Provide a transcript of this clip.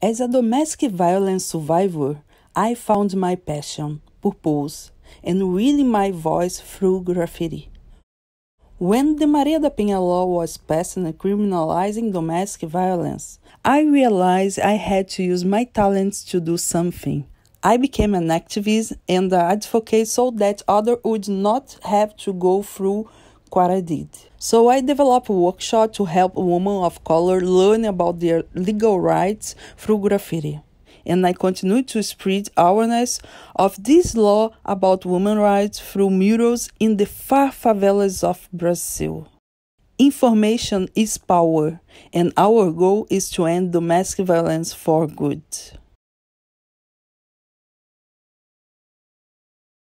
As a domestic violence survivor, I found my passion, purpose, and really my voice through graffiti. When the Maria da Penha law was passed and criminalizing domestic violence, I realized I had to use my talents to do something. I became an activist and an advocate so that others would not have to go through what I did. So I developed a workshop to help women of color learn about their legal rights through graffiti. And I continue to spread awareness of this law about women rights through murals in the far favelas of Brazil. Information is power, and our goal is to end domestic violence for good.